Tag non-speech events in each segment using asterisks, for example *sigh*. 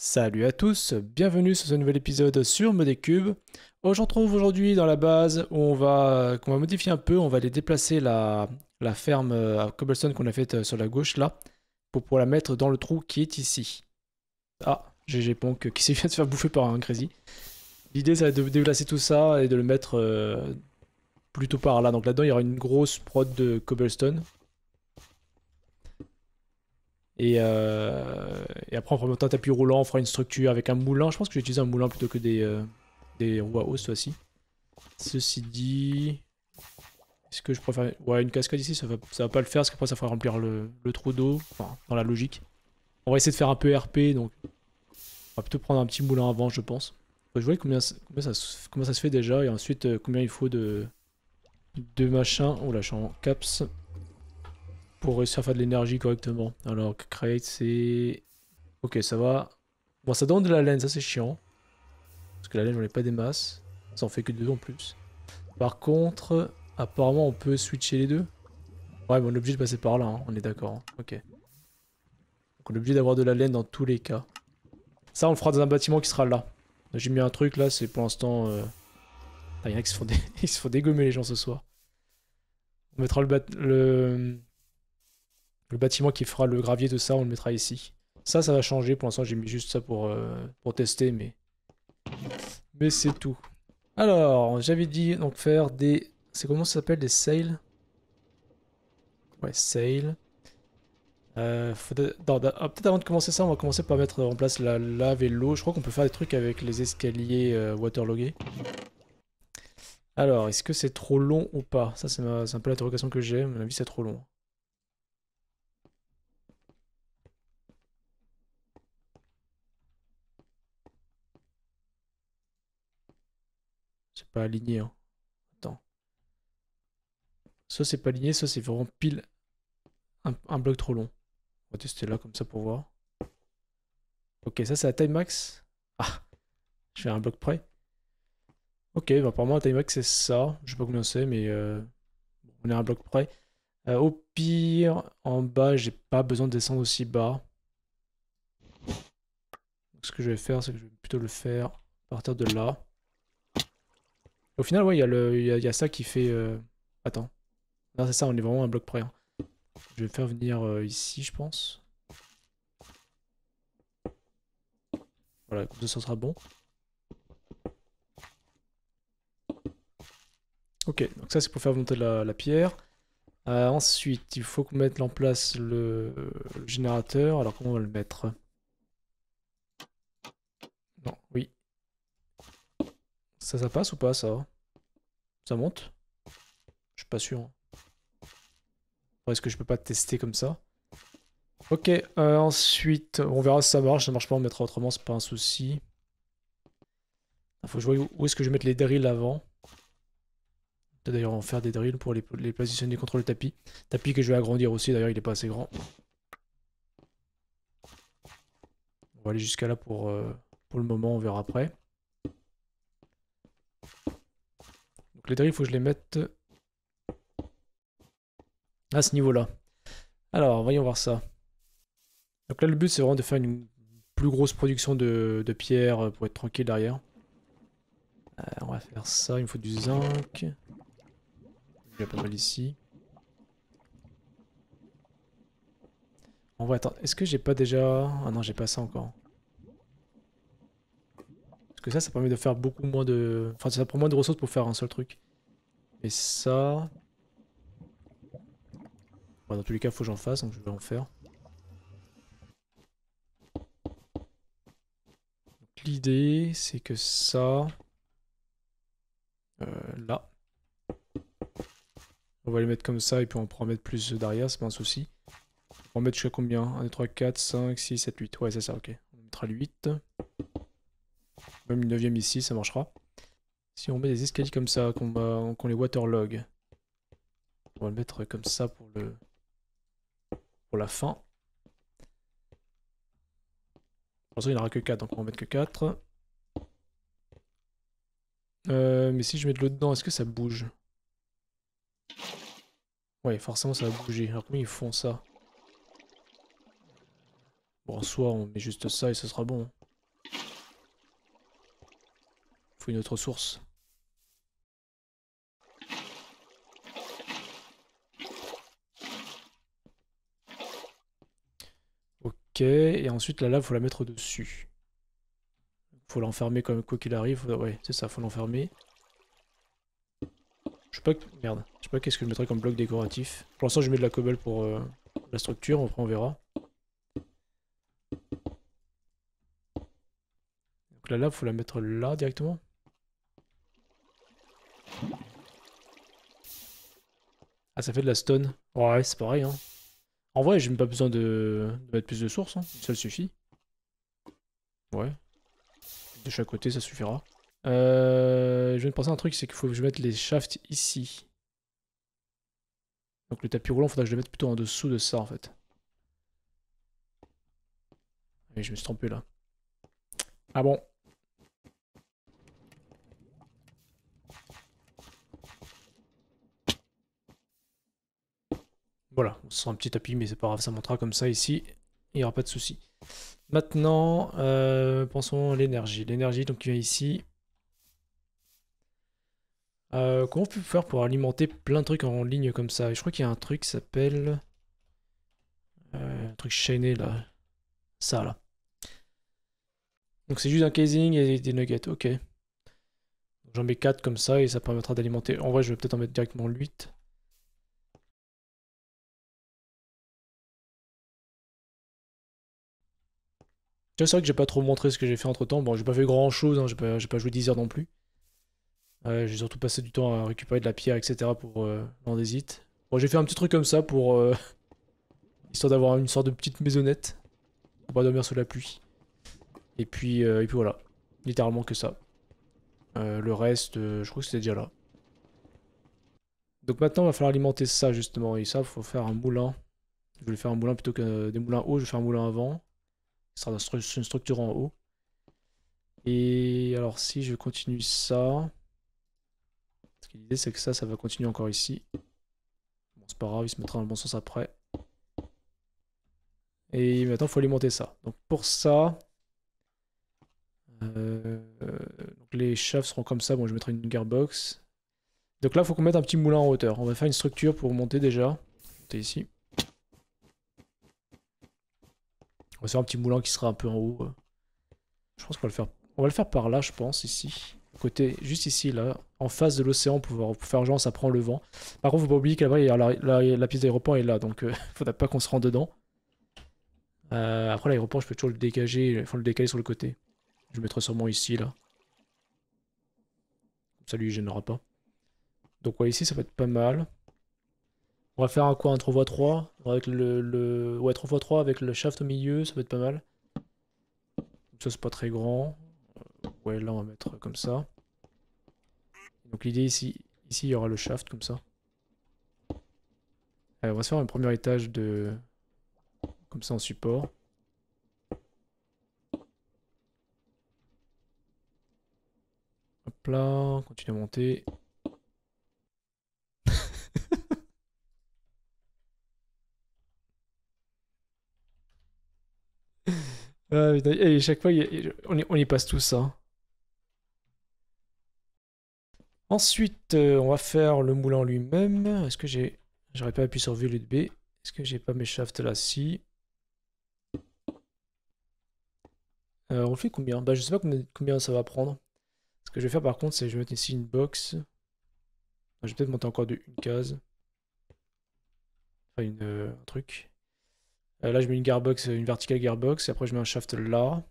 Salut à tous, bienvenue sur ce nouvel épisode sur Modécube. On oh, se retrouve aujourd'hui dans la base où on va, qu'on va modifier un peu, on va aller déplacer la, la ferme euh, à cobblestone qu'on a faite euh, sur la gauche là, pour pouvoir la mettre dans le trou qui est ici. Ah, GG Ponk qui s'est *laughs* fait de se faire bouffer par un crazy. L'idée c'est de déplacer tout ça et de le mettre euh, plutôt par là. Donc là-dedans il y aura une grosse prod de cobblestone euh, et, après, on mettre un tapis roulant, on fera une structure avec un moulin. Je pense que j'ai utilisé un moulin plutôt que des, euh, des roues à eau, cette fois-ci. Ceci dit... Est-ce que je préfère Ouais, une cascade ici, ça va, ça va pas le faire, parce qu'après, ça fera remplir le, trou d'eau. Enfin, dans la logique. On va essayer de faire un peu RP, donc... On va plutôt prendre un petit moulin avant, je pense. Je vois combien, comment ça se fait déjà, et ensuite, euh, combien il faut de... De machins. Oh là, je suis en caps pour réussir à faire de l'énergie correctement. Alors, create, c'est... Ok, ça va. Bon, ça donne de la laine, ça c'est chiant. Parce que la laine, on ai pas des masses. Ça en fait que deux en plus. Par contre, apparemment, on peut switcher les deux. Ouais, mais on est obligé de passer par là, hein. on est d'accord. Hein. Ok. Donc on est obligé d'avoir de la laine dans tous les cas. Ça, on le fera dans un bâtiment qui sera là. J'ai mis un truc là, c'est pour l'instant... Euh... Il y a qui *laughs* se font, dégommer les gens ce soir. On mettra le, le... Le bâtiment qui fera le gravier de ça, on le mettra ici. Ça, ça va changer. Pour l'instant, j'ai mis juste ça pour, euh, pour tester, mais, mais c'est tout. Alors, j'avais dit donc faire des... C'est comment ça s'appelle Des sails Ouais, sails. Euh, ah, peut-être avant de commencer ça, on va commencer par mettre en place la lave et l'eau. Je crois qu'on peut faire des trucs avec les escaliers euh, waterloggés. Alors, est-ce que c'est trop long ou pas Ça, c'est un peu l'interrogation que j'ai. À mon avis, c'est trop long. aligner aligné. Ça, hein. c'est pas aligné. Ça, c'est vraiment pile un, bloc trop long. On va tester là comme ça pour voir. Ok, ça, c'est la taille max. Ah, je fais un bloc près. Ok, bah, apparemment, la time max, c'est ça. Je sais pas combien c'est, mais euh, on est un bloc près. Euh, au pire, en bas, j'ai pas besoin de descendre aussi bas. ce que je vais faire, c'est que je vais plutôt le faire à partir de là. Au final, ouais, il y, a ça qui fait. Euh, attends. Non, c'est ça, on est vraiment un bloc près. Hein. Je vais faire venir euh, ici, je pense. Voilà, comme ça, ça sera bon. Ok, donc ça, c'est pour faire monter la, pierre. Euh, ensuite, il faut qu'on mette en place le, le générateur. Alors, comment on va le mettre Non, oui. Ça, ça passe ou pas, ça Ça monte Je suis pas sûr. Est-ce que je peux pas tester comme ça Ok, euh, ensuite, on verra si ça marche. Ça marche pas, on mettra autrement, c'est pas un souci. Il faut que je vois où, est-ce que je vais mettre les drills avant. D'ailleurs, en faire des drills pour les, positionner contre le tapis. Tapis que je vais agrandir aussi, d'ailleurs, il est pas assez grand. On va aller jusqu'à là pour, euh, pour le moment, on verra après. les dérives il faut que je les mette à ce niveau-là. Alors, voyons voir ça. Donc là, le but, c'est vraiment de faire une plus grosse production de, pierres pierre pour être tranquille derrière. Euh, on va faire ça, il me faut du zinc. Il y a pas mal ici. On va attendre. Est-ce que j'ai pas déjà... Ah non, j'ai pas ça encore ça, ça permet de faire beaucoup moins de... Enfin, ça prend moins de ressources pour faire un seul truc. Et ça... Bah, dans tous les cas, faut que j'en fasse, donc je vais en faire. L'idée, c'est que ça... Euh, là. On va les mettre comme ça, et puis on pourra mettre plus derrière, c'est pas un souci. On va mettre mettre sais combien 1, 2, 3, 4, 5, 6, 7, 8. Ouais, c'est ça, ok. On mettra le 8. Même une neuvième ici, ça marchera. Si on met des escaliers comme ça, qu'on les waterlog. On va le mettre comme ça pour le pour la fin. Pour ça, il n'y en aura que 4, donc on va en mettre que 4. Euh, mais si je mets de l'eau dedans, est-ce que ça bouge Ouais, forcément ça va bouger. Alors comment ils font ça Bon, en on met juste ça et ce sera bon. Faut une autre source. Ok, et ensuite la lave, faut la mettre dessus. Faut l'enfermer comme quoi qu'il arrive. Ouais, c'est ça, faut l'enfermer. Je sais pas, merde, je sais pas qu'est-ce que je mettrais comme bloc décoratif. Pour l'instant, je mets de la cobble pour euh, la structure, après on verra. Donc la lave, faut la mettre là directement. Ah, ça fait de la stone. Ouais, c'est pareil. Hein. En vrai, j'ai même pas besoin de... mettre plus de sources. Hein. Ça suffit. Ouais. De chaque côté, ça suffira. Euh, je viens de penser à un truc, c'est qu'il faut que je mette les shafts ici. Donc le tapis roulant, faudra que je le mette plutôt en dessous de ça, en fait. Et je me suis trompé, là. Ah bon Voilà, on sent un petit tapis, mais c'est pas grave, ça montera comme ça ici. Il n'y aura pas de souci. Maintenant, euh, pensons à l'énergie. L'énergie, donc qui vient ici. Euh, comment on peut faire pour alimenter plein de trucs en ligne comme ça Je crois qu'il y a un truc qui s'appelle... Euh, un truc chaîné là. Ça là. Donc c'est juste un casing et des nuggets, ok. J'en mets 4 comme ça et ça permettra d'alimenter. En vrai je vais peut-être en mettre directement 8. C'est vrai que j'ai pas trop montré ce que j'ai fait entre temps. Bon, j'ai pas fait grand chose, hein. j'ai pas, joué 10 heures non plus. Euh, j'ai surtout passé du temps à récupérer de la pierre, etc. pour euh, l'andésite. Bon, j'ai fait un petit truc comme ça pour. Euh, *laughs* histoire d'avoir une sorte de petite maisonnette. Pour pas dormir sous la pluie. Et puis, euh, et puis voilà. Littéralement que ça. le reste, je crois que c'était déjà là. Donc maintenant, il va falloir alimenter ça justement. Et ça, il faut faire un moulin. Je vais faire un moulin plutôt que des moulins hauts, je vais faire un moulin avant sera une structure en haut. Et alors si je continue ça, ce qu'il disait c'est que ça, ça va continuer encore ici. c'est pas grave, il se mettra dans le bon sens après. Et maintenant, il faut monter ça. Donc pour ça, euh, les chaves seront comme ça. Bon, je mettrai une gearbox. Donc là, il faut qu'on mette un petit moulin en hauteur. On va faire une structure pour monter déjà. Monter ici. On va faire un petit moulin qui sera un peu en haut. Je pense qu'on va le faire. On va le faire par là, je pense, ici. Côté, juste ici, là, en face de l'océan, pour, pouvoir... faire genre, ça prend le vent. Par contre, faut pas oublier que la, la, la, piste d'aéroport est là, donc il euh, *laughs* faudra pas qu'on se rende dedans. Euh, après, l'aéroport, je peux toujours le dégager, le décaler sur le côté. Je le mettrai sûrement ici, là. Ça lui gênera pas. Donc, ouais, ici, ça va être pas mal. On va faire un quoi Un 3x3 avec le, le... Ouais, 3x3 avec le shaft au milieu, ça va être pas mal. Ça, c'est pas très grand. Ouais, là, on va mettre comme ça. Donc l'idée ici, ici, il y aura le shaft comme ça. Allez, on va se faire un premier étage de... Comme ça, en support. Hop là, on continue à monter. et chaque fois, on, y, passe tout ça. Hein. Ensuite, euh, on va faire le moulin lui-même. Est-ce que j'ai... J'aurais pas appuyé sur vue de B. Est-ce que j'ai pas mes shafts là Si. Euh, on fait combien Bah je sais pas combien, ça va prendre. Ce que je vais faire par contre, c'est que je vais mettre ici une box. Je vais peut-être monter encore de une case. Enfin, une, euh, un truc. Euh, là, je mets une gearbox, une verticale gearbox, et après je mets un shaft là.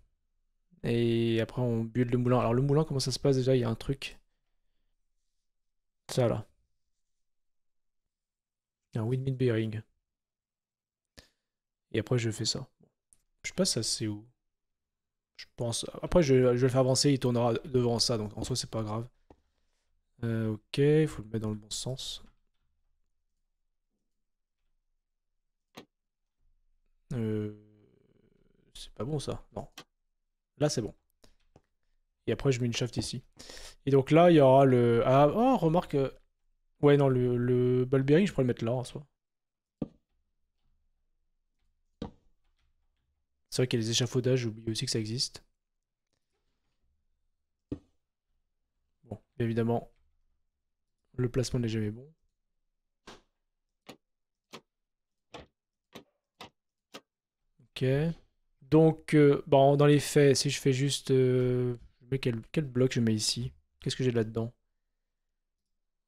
Et après, on build le moulin. Alors, le moulin, comment ça se passe déjà Il y a un truc. Ça là. Un windmill bearing. Et après, je fais ça. Je sais pas ça c'est où. Je pense. Après, je, vais le faire avancer, il tournera devant ça, donc en soi, c'est pas grave. Euh, ok, il faut le mettre dans le bon sens. Euh, c'est pas bon ça. Non. Là, c'est bon. Et après, je mets une shaft ici. Et donc là, il y aura le... Ah, oh, remarque... Euh, ouais, non, le, le ball bearing, je pourrais le mettre là, en soi. C'est vrai qu'il y a les échafaudages, j'ai aussi que ça existe. Bon, évidemment, le placement n'est jamais bon. Ok. Donc, euh, bon, bah, dans les faits, si je fais juste. Euh, quel, quel, bloc je mets ici Qu'est-ce que j'ai là-dedans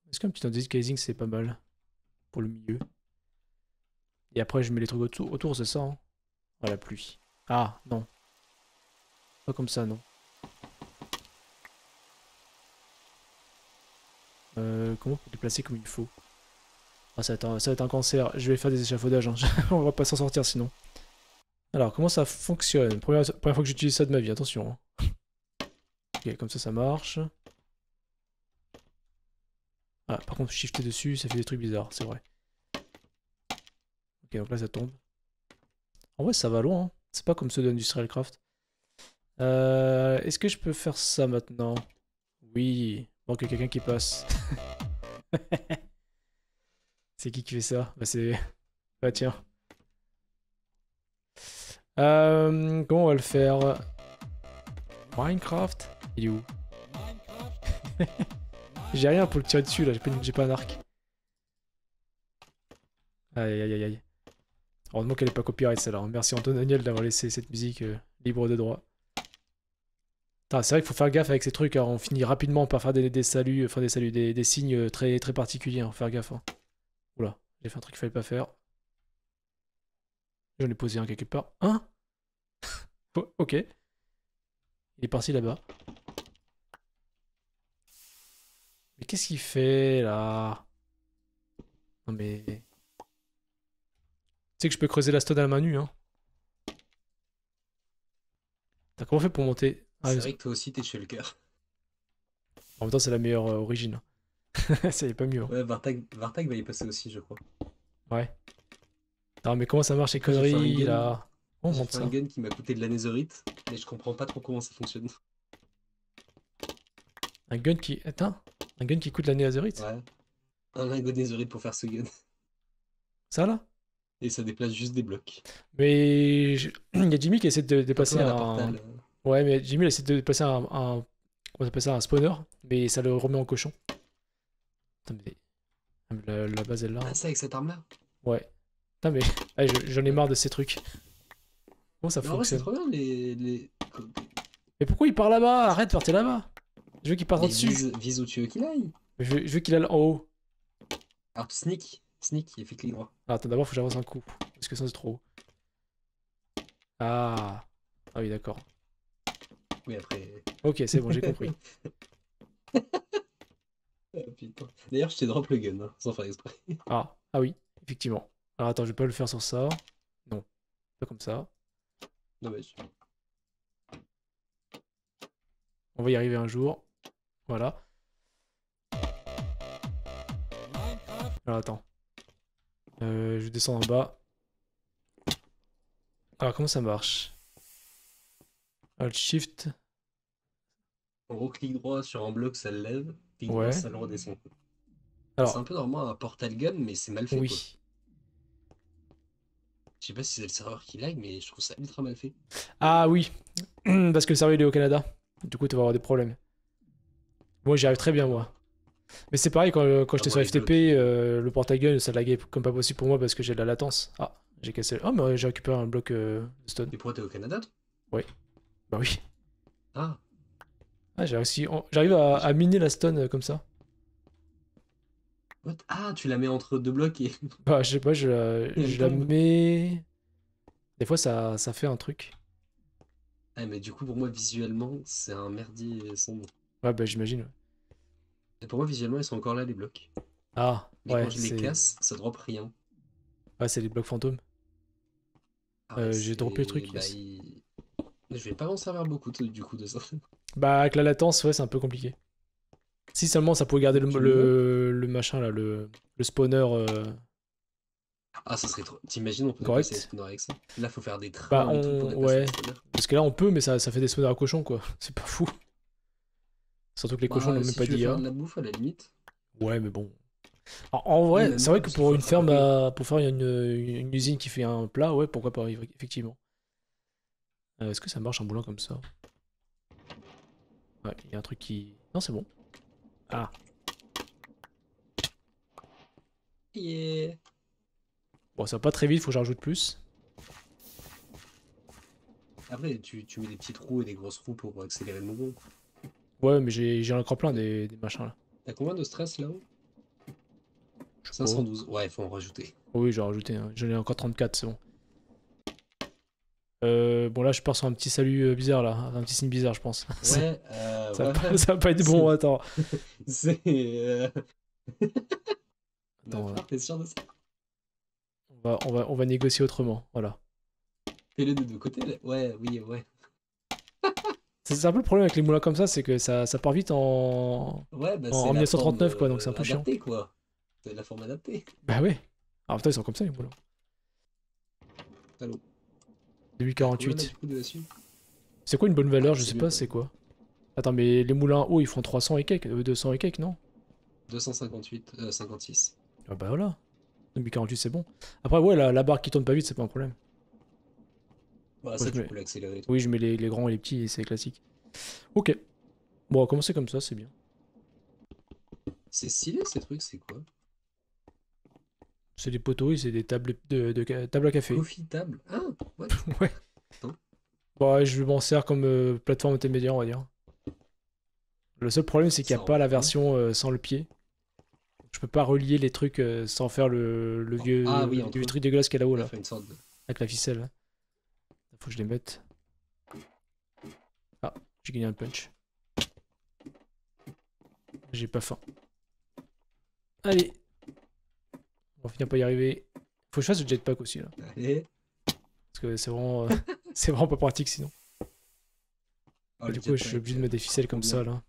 Est-ce qu'un petit indice casing, c'est pas mal Pour le milieu. Et après, je mets les trucs autour, autour c'est ça hein Ah, la pluie. Ah, non. Pas comme ça, non. Euh, comment pour déplacer comme il faut ah, ça va, être un, cancer. Je vais faire des échafaudages. Hein. *laughs* On va pas s'en sortir sinon. Alors, comment ça fonctionne première, fois que j'utilise ça de ma vie, attention. Hein. Ok, comme ça, ça marche. Ah, par contre, shifter dessus, ça fait des trucs bizarres, c'est vrai. Ok, donc là, ça tombe. En vrai, ça va loin. Hein. C'est pas comme ceux d'Industrial Craft. Euh, est-ce que je peux faire ça maintenant Oui. Bon, que quelqu'un qui passe. *laughs* c'est qui qui fait ça Bah, c'est... Bah, tiens. Euh, comment on va le faire Minecraft Il est où *laughs* J'ai rien pour le tirer dessus là, j'ai pas, pas, un arc. Aïe aïe aïe aïe. Heureusement qu'elle est pas copyright celle-là. Merci Anton Daniel d'avoir laissé cette musique euh, libre de droit. C'est vrai qu'il faut faire gaffe avec ces trucs, hein. on finit rapidement par faire des, saluts, enfin des saluts, des, signes euh, très, très particuliers, hein. faire gaffe. Hein. Oula, j'ai fait un truc qu'il fallait pas faire. Je l'ai posé un quelque part. Hein *laughs* oh, Ok. Il est parti là-bas. Mais qu'est-ce qu'il fait là Non mais... Tu sais que je peux creuser la stone à la main nue, hein T'as comment fait pour monter ah, C'est vrai que toi aussi t'es chez le cœur. En même temps, c'est la meilleure euh, origine. *laughs* ça y est pas mieux. Hein. Ouais, va y passer aussi, je crois. Ouais. Non, mais comment ça marche ces conneries là On monte un gun qui m'a coûté de la netherite, mais je comprends pas trop comment ça fonctionne. Un gun qui. Attends Un gun qui coûte de la netherite Ouais. Un lingot de pour faire ce gun. Ça là Et ça déplace juste des blocs. Mais. *clears throat* Il y a Jimmy qui essaie de dépasser un. Ouais, mais Jimmy il essaie de dépasser un. Comment ça s'appelle ça un spawner, mais ça le remet en cochon. Putain, mais. La, base elle là. Ah, ça avec cette arme là Ouais. Putain mais, ah, j'en ai marre de ces trucs. Comment ça fonctionne c'est trop bien les, Mais pourquoi il part là-bas Arrête de là-bas Je veux qu'il parte en dessus. Vise, vise, où tu veux qu'il aille Je veux, qu'il aille en haut. Alors sneak, sneak, il fait clic droit. Ah, attends, d'abord faut que j'avance un coup, parce que ça c'est trop haut. Ah Ah oui d'accord. Oui après... Ok c'est bon j'ai compris. *laughs* Ah, D'ailleurs je t'ai drop le gun, hein, sans faire exprès. Ah, ah oui, effectivement. Alors attends, je vais pas le faire sur ça. Non, pas comme ça. Non, mais... On va y arriver un jour. Voilà. Alors, attends. Euh, je descends en bas. Alors, comment ça marche Alt Shift. On reclique droit sur un bloc, ça le lève. Puis ça le redescend. Alors... C'est un peu normalement un portal gun, mais c'est mal fait. Oui. Je sais pas si c'est le serveur qui lag, mais je trouve ça ultra mal fait. Ah oui, *clears throat* parce que le serveur il est au Canada. Du coup, tu vas avoir des problèmes. Moi, j'y arrive très bien, moi. Mais c'est pareil, quand, euh, quand ah, j'étais sur FTP, euh, le portail ça laguait comme pas possible pour moi parce que j'ai de la latence. Ah, j'ai cassé. Oh, mais j'ai récupéré un bloc de euh, stone. Et pourquoi t'es au Canada, toi Oui. Bah oui. Ah. Ah, J'arrive à, miner la stone comme ça. Ah, tu la mets entre deux blocs et. *laughs* Bah, je sais pas, je la, mets. Des fois, ça, ça fait un truc. Ah, mais du coup, pour moi, visuellement, c'est un merdier sans nom. Ouais, bah, j'imagine. Et pour moi, visuellement, ils sont encore là, les blocs. Ah, ouais. Quand je les casse, ça drop rien. Ouais, c'est les blocs fantômes. Ah euh, j'ai droppé le truc. Bah, je vais pas en servir beaucoup, du coup, de ça. Bah, avec la latence, ouais, c'est un peu compliqué. Si seulement ça pouvait garder le, le, machin là, le, le spawner. Euh. Ah, ça serait trop. T'imagines, on peut Correct. passer spawners avec ça Là, faut faire des trains. Bah, on... des ouais. Parce que là, on peut, mais ça, ça fait des spawners à cochons, quoi. *laughs* C'est pas fou. Surtout que les bah, cochons n'ont même pas d'IA. Hein. bouffe à la limite. Ouais, mais bon. en vrai, c'est vrai que pour une ferme, pour faire une, une, usine qui fait un plat, ouais, pourquoi pas, effectivement. Euh, est-ce que ça marche en boulant comme ça Ouais, il y a un truc qui. Non, c'est bon. Ah. Yeah. Bon, ça va pas très vite, faut que j'en rajoute plus. Après, tu, mets des petites roues et des grosses roues pour accélérer le mouvement. Ouais, mais j'ai encore plein des, machins là. T'as combien de stress là-haut 512, ouais, faut en rajouter. oui, j'ai rajouté, j'en ai encore 34, c'est bon. Euh, bon, là, je pars sur un petit salut euh, bizarre là, un petit signe bizarre, je pense. Ouais, *laughs* euh, ça, va, pas être bon, attends. C'est. attends, *laughs* euh, T'es sûr de ça on va, on, va, on va négocier autrement, voilà. Et les deux de côté, ouais, oui, ouais. *laughs* c'est un peu le problème avec les moulins comme ça, c'est que ça, ça part vite en, ouais, bah, 1939, quoi, donc c'est un peu adaptée, chiant. quoi. C'est la forme adaptée. Bah ouais. Ah fait, ils sont comme ça, les moulins. Allô. 848. C'est quoi une bonne valeur Je sais pas, c'est quoi Attends, mais les moulins hauts, ils font 300 et quelques, 200 euh, et quelques, non 258, 56. Euh, ah bah voilà. 248 c'est bon. Après, ouais, la, barre qui tourne pas vite, c'est pas un problème. Bah ça, tu peux l'accélérer. Oui, je mets les, grands et les petits, c'est classique. Ok. Bon, on va commencer comme ça, c'est bien. C'est stylé, ces trucs, c'est quoi C'est des poteaux c'est des tables de, table à café. Profitable, Ah, Ouais *laughs* Ouais. Bah, je m'en sers comme euh, plateforme intermédiaire, on va dire. Le seul problème, c'est qu'il n'y a pas la version euh, sans le pied. Je peux pas relier les trucs euh, sans faire le, vieux, ah truc dégueulasse qu'il y a là-haut, là. Avec la ficelle. Hein. Faut que je les mette. Ah, j'ai gagné un punch. J'ai pas faim. Allez. On va finir par y arriver. Faut que je fasse le jetpack aussi, là. Allez. Parce que c'est vraiment, euh, *laughs* c'est vraiment pas pratique, sinon. Oh, du coup, je suis obligé de mettre des ficelles comme ça, là.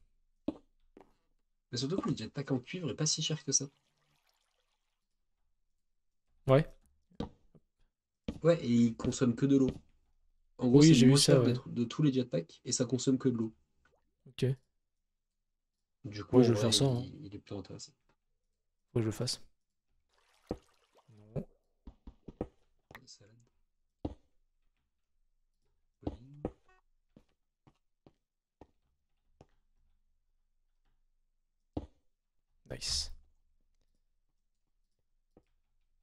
Mais bah, surtout que le jetpack en cuivre est pas si cher que ça. Ouais. Ouais, et il consomme que de l'eau. En gros, oui, c'est moins cher de, tous les jetpacks et ça consomme que de l'eau. Ok. Du coup, je vais faire ça. Il, hein. il, est plus intéressant. Faut que je le fasse.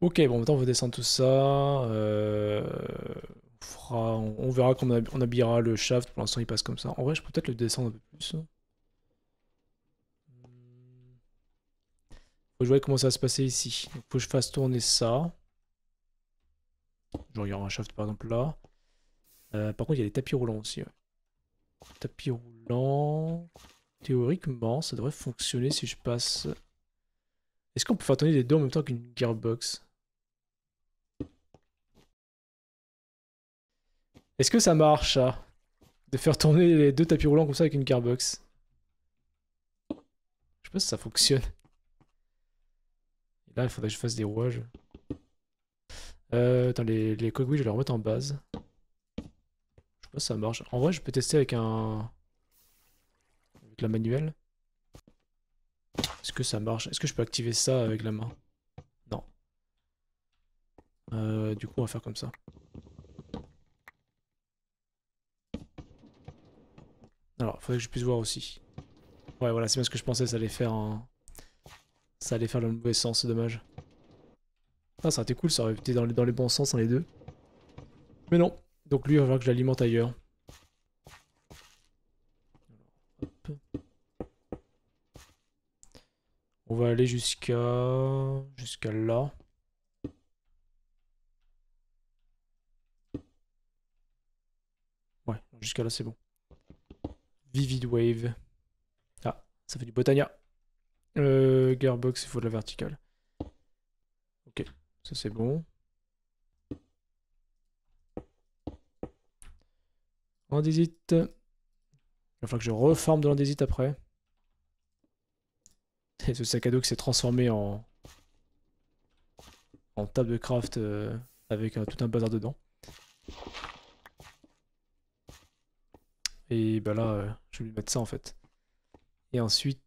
Ok, bon, maintenant on va descendre tout ça. Euh, on, verra qu'on on habillera le shaft. Pour l'instant, il passe comme ça. En vrai, je peux peut-être le descendre un peu plus. Hein. je vois comment ça se passer ici. Donc, faut que je fasse tourner ça. Genre, il y aura un shaft par exemple là. Euh, par contre, il y a des tapis roulants aussi. Tapis roulants. Théoriquement, ça devrait fonctionner si je passe est-ce qu'on peut faire tourner les deux en même temps qu'une gearbox Est-ce que ça marche, ça De faire tourner les deux tapis roulants comme ça avec une gearbox Je sais pas si ça fonctionne. Là, il faudrait que je fasse des rouages. Euh, attends, les, les je vais les remettre en base. Je sais pas si ça marche. En vrai, je peux tester avec un... Avec la manuelle. Est-ce que ça marche Est-ce que je peux activer ça avec la main Non. Euh, du coup, on va faire comme ça. Alors, faudrait que je puisse voir aussi. Ouais, voilà, c'est bien ce que je pensais, ça allait faire un... Ça allait faire le mauvais sens, c'est dommage. Ah, ça aurait été cool, ça aurait été dans les, bons sens, hein, les deux. Mais non. Donc lui, il va falloir que je l'alimente ailleurs. On va aller jusqu'à jusqu'à là. Ouais, jusqu'à là c'est bon. Vivid Wave. Ah, ça fait du Botania. Euh, Gearbox, il faut de la verticale. Ok, ça c'est bon. Andésite. Il va falloir que je reforme de l'andésite après. Et ce sac à dos qui s'est transformé en... en table de craft euh, avec euh, tout un bazar dedans. Et bah là, euh, je vais lui mettre ça en fait. Et ensuite,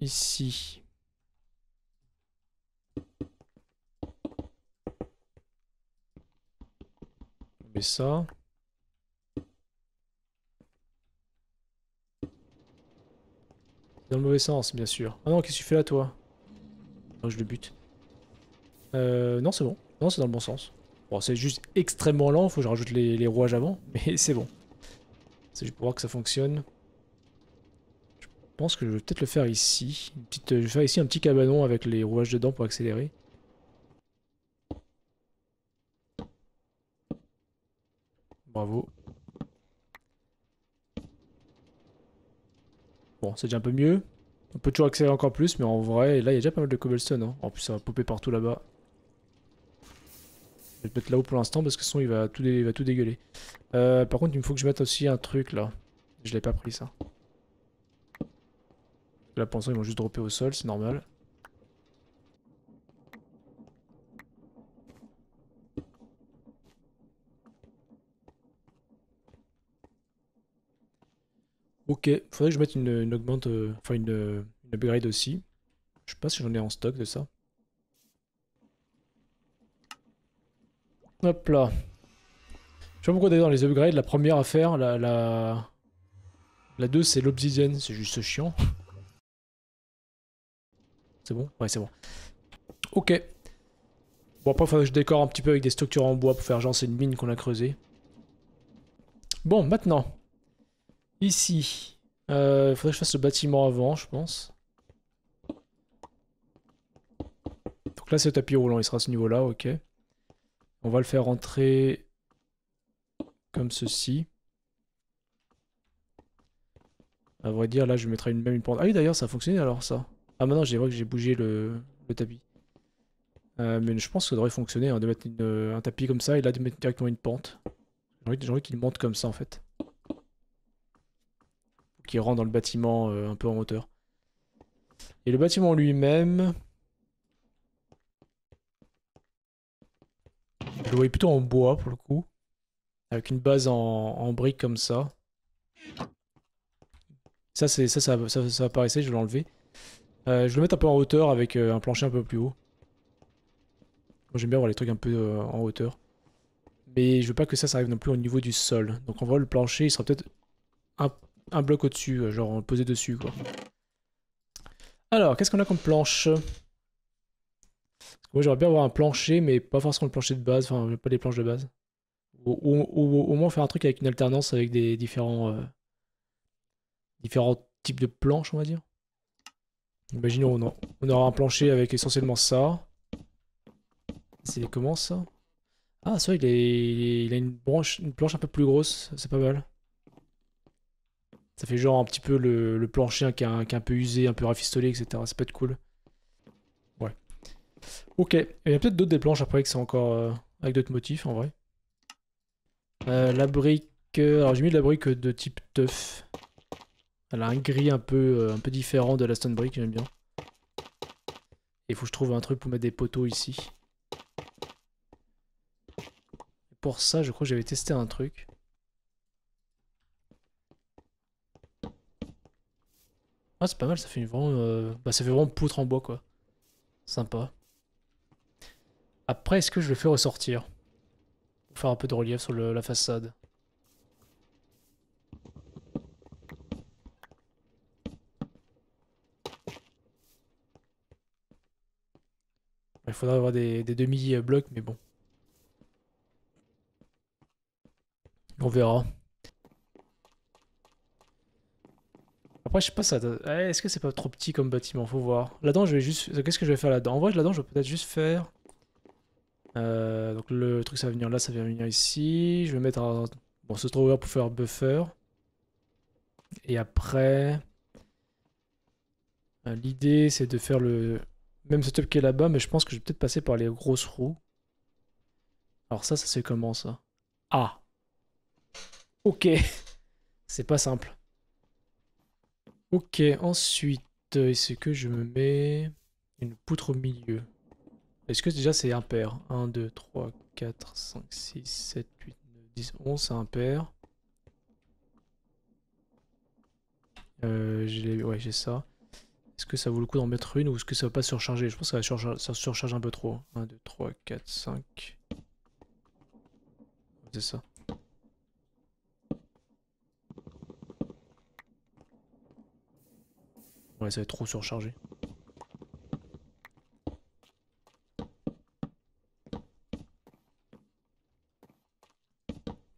ici. met ça. Dans le mauvais sens, bien sûr. Ah non, qu'est-ce que tu fais là, toi Je le bute. Euh, non, c'est bon. Non, c'est dans le bon sens. Bon, c'est juste extrêmement lent, faut que je rajoute les, rouages avant, *laughs* mais c'est bon. C'est juste pour voir que ça fonctionne. Je pense que je vais peut-être le faire ici. petite, je vais faire ici un petit cabanon avec les rouages dedans pour accélérer. Bravo. Bon, c'est déjà un peu mieux. On peut toujours accélérer encore plus, mais en vrai, là, il y a déjà pas mal de cobblestone. Hein. En plus, ça va popper partout là-bas. Je vais le mettre là-haut pour l'instant, parce que sinon, il va tout, va tout dégueuler. Euh, par contre, il me faut que je mette aussi un truc, là. Je l'ai pas pris, ça. Là, pour l'instant, ils vont juste dropper au sol, c'est normal. Ok, faudrait que je mette une, augmente, euh, enfin une, une, upgrade aussi. Je sais pas si j'en ai en stock de ça. Hop là. Je sais pas pourquoi d'ailleurs dans les upgrades, la première à faire, la, la, la 2 c'est l'obsidienne, c'est juste chiant. C'est bon Ouais c'est bon. Ok. Bon après faudrait que je décore un petit peu avec des structures en bois pour faire genre c'est une mine qu'on a creusée. Bon maintenant, Ici. Il euh, faudrait que je fasse le bâtiment avant, je pense. Donc là, c'est le tapis roulant. Il sera à ce niveau-là, ok. On va le faire rentrer comme ceci. À vrai dire, là, je mettrai même une pente. Ah oui, d'ailleurs, ça a fonctionné alors, ça. Ah, maintenant, j'ai vu que j'ai bougé le, tapis. Euh, mais je pense que ça devrait fonctionner, hein, de mettre euh, un tapis comme ça et là, de mettre directement une pente. J'ai envie qu'il monte comme ça, en fait qui rentre dans le bâtiment euh, un peu en hauteur. Et le bâtiment lui-même... Je le voyais plutôt en bois pour le coup. Avec une base en, en briques comme ça. Ça, ça, ça, ça, ça je vais l'enlever. Euh, je vais le mettre un peu en hauteur avec euh, un plancher un peu plus haut. Moi j'aime bien voir les trucs un peu en hauteur. Mais je veux pas que ça, s'arrive arrive non plus au niveau du sol. Donc on voit le plancher, il sera peut-être un un bloc au-dessus, euh, genre posé dessus quoi. Alors, qu'est-ce qu'on a comme planche Moi j'aimerais bien avoir un plancher, mais pas forcément le plancher de base, enfin pas les planches de base. Ou, au moins faire un truc avec une alternance avec des différents, euh, différents types de planches, on va dire. Imaginons, on, on aura un plancher avec essentiellement ça. C'est comment ça Ah, ça, il, il a une, branche, une planche un peu plus grosse, c'est pas mal. Ça fait genre un petit peu le, plancher hein, qui, est un, peu usé, un peu rafistolé, etc. Ça peut être cool. Ouais. Ok. il y a peut-être d'autres des planches après que c'est encore euh, avec d'autres motifs en vrai. Euh, la brique. Euh, alors j'ai mis de la brique de type tuff. Elle a un gris un peu, un peu différent de la stone brick, j'aime bien. Il faut que je trouve un truc pour mettre des poteaux ici. Pour ça, je crois que j'avais testé un truc. Ah, c'est pas mal, ça fait vraiment, euh, bah, ça fait vraiment poutre en bois, quoi. Sympa. Après, est-ce que je le fais ressortir faire un peu de relief sur la façade. Il faudra avoir des, des demi-blocs, mais bon. On verra. Après, je sais pas ça. Eh, est-ce que c'est pas trop petit comme bâtiment Faut voir. Là-dedans, je vais juste. Qu'est-ce que je vais faire là-dedans En vrai, là-dedans, je vais peut-être juste faire. Euh, donc le truc, ça va venir là, ça va venir ici. Je vais mettre bon, ce trouver pour faire buffer. Et après. Euh, l'idée, c'est de faire le même setup qui est là-bas, mais je pense que je vais peut-être passer par les grosses roues. Alors ça, ça c'est comment ça Ah Ok *laughs* C'est pas simple. Ok, ensuite, euh, est-ce que je me mets une poutre au milieu Est-ce que déjà c'est impair 1, 2, 3, 4, 5, 6, 7, 8, 9, 10, 11, c'est impair. Euh, j'ai ouais, ça. Est-ce que ça vaut le coup d'en mettre une ou est-ce que ça va pas surcharger Je pense que ça, surcharge, ça surcharge un peu trop. 1, 2, 3, 4, 5. C'est ça. Ouais, ça va être trop surchargé.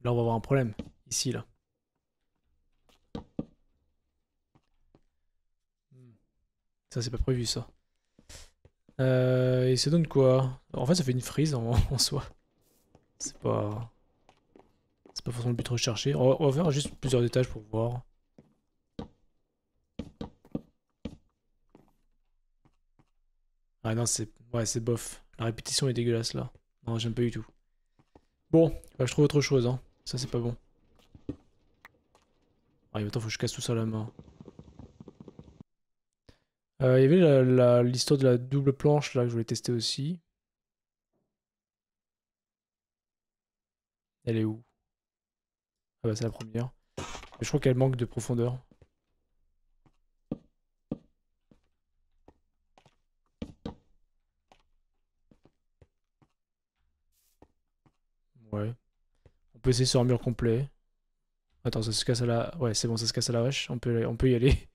Là, on va avoir un problème. Ici, là. Ça, c'est pas prévu, ça. Euh, et ça donne quoi En fait, ça fait une frise *laughs* en, soi. C'est pas... C'est pas forcément le but recherché. On va, on va, faire juste plusieurs étages pour voir. Ah non, c'est ouais, c'est bof. La répétition est dégueulasse là. Non, j'aime pas du tout. Bon, bah, je trouve autre chose, hein. Ça, c'est pas bon. Ah, attends, faut que je casse tout ça à la main. Il y avait l'histoire de la double planche là que je voulais tester aussi. Elle est où Ah bah c'est la première. Mais je crois qu'elle manque de profondeur. Ouais. On peut essayer sur un mur complet. Attends, ça se casse à la... Ouais, c'est bon, ça se casse à la vache, On peut, on peut y aller.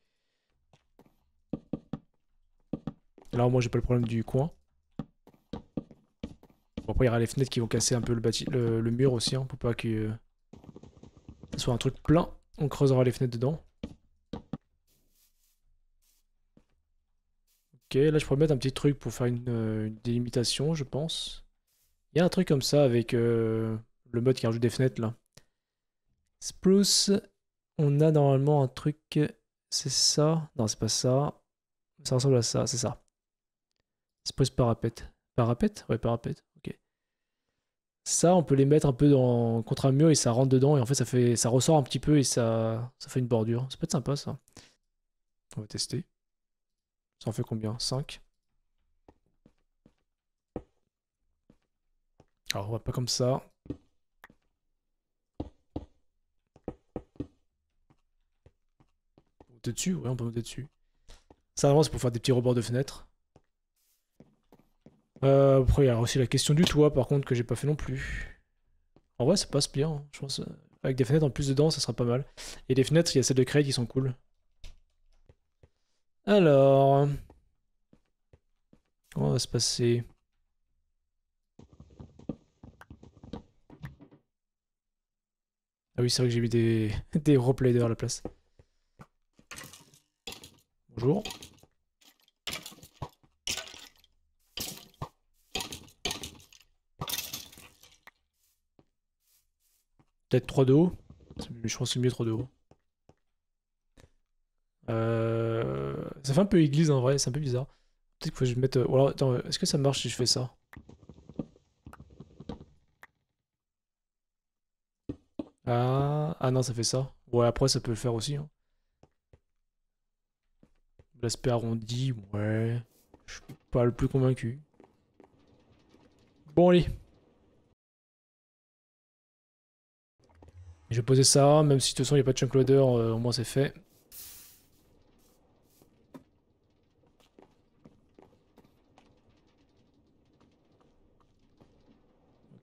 Là, moi, j'ai pas le problème du coin. Bon, après, il y aura les fenêtres qui vont casser un peu le, mur aussi, hein, pour pas que soit un truc plein. On creusera les fenêtres dedans. Ok, là, je pourrais mettre un petit truc pour faire une euh, délimitation, je pense. Il y a un truc comme ça avec euh, le mode qui rajoute des fenêtres là. Spruce, on a normalement un truc. C'est ça Non, c'est pas ça. Ça ressemble à ça, c'est ça. Spruce parapet. Parapet Ouais, parapet. Ok. Ça, on peut les mettre un peu dans, contre un mur et ça rentre dedans et en fait ça, fait, ça ressort un petit peu et ça, ça fait une bordure. Ça peut être sympa ça. On va tester. Ça en fait combien 5 Alors, on va pas comme ça. Monter dessus oui on peut monter dessus. Ça, avance c'est pour faire des petits rebords de fenêtres. Euh, après, il y a aussi la question du toit, par contre, que j'ai pas fait non plus. En vrai, ça passe bien, hein. je pense. Euh, avec des fenêtres en plus dedans, ça sera pas mal. Et des fenêtres, il y a celles de Craig qui sont cool. Alors... On va se passer Ah oui, c'est vrai que j'ai mis des, *laughs* des replayers à la place. Bonjour. Peut-être 3 de haut. Je pense que c'est mieux 3 de haut. Euh, ça fait un peu église en vrai, c'est un peu bizarre. Peut-être qu'il faut que je euh, Ou alors, attends, est-ce que ça marche si je fais ça Ah, ah, non, ça fait ça. Ouais, après, ça peut le faire aussi. Hein. L'aspect arrondi, ouais. Je suis pas le plus convaincu. Bon, allez. Je vais poser ça, même si de toute façon il n'y a pas de chunk loader, euh, au moins c'est fait.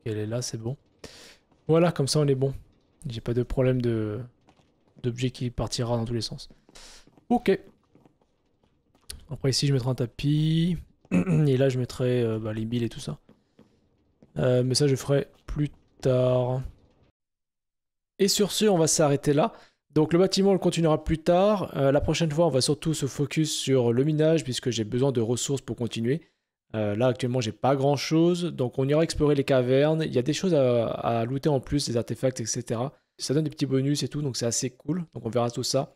elle est là, c'est bon. Voilà, comme ça on est bon. J'ai pas de problème d'objet qui partira dans tous les sens. Ok. Après ici je mettrai un tapis. *clears throat* et là je mettrai euh, bah, les billes et tout ça. Euh, mais ça je ferai plus tard. Et sur ce on va s'arrêter là. Donc le bâtiment, on le continuera plus tard. Euh, la prochaine fois, on va surtout se focus sur le minage puisque j'ai besoin de ressources pour continuer. Euh, là, actuellement, j'ai pas grand chose. Donc, on ira explorer les cavernes. Il y a des choses à, looter en plus, des artefacts, etc. Ça donne des petits bonus et tout, donc c'est assez cool. Donc, on verra tout ça.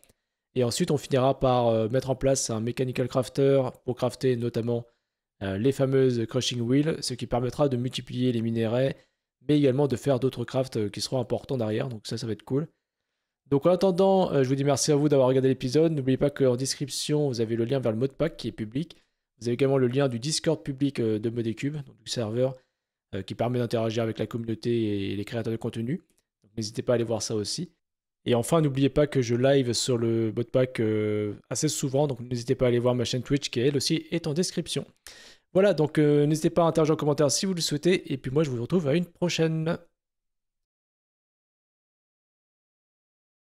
Et ensuite, on finira par euh, mettre en place un mechanical crafter pour crafter notamment euh, les fameuses crushing wheels, ce qui permettra de multiplier les minerais, mais également de faire d'autres crafts qui seront importants derrière. Donc, ça, ça va être cool. Donc en attendant, je vous dis merci à vous d'avoir regardé l'épisode. N'oubliez pas qu'en description, vous avez le lien vers le mode pack qui est public. Vous avez également le lien du Discord public euh, de Modécube, donc du serveur euh, qui permet d'interagir avec la communauté et les créateurs de contenu. N'hésitez pas à aller voir ça aussi. Et enfin, n'oubliez pas que je live sur le botpack euh, assez souvent, donc n'hésitez pas à aller voir ma chaîne Twitch qui, elle aussi, est en description. Voilà, donc n'hésitez pas à interagir en commentaire si vous le souhaitez, et puis moi je vous retrouve à une prochaine.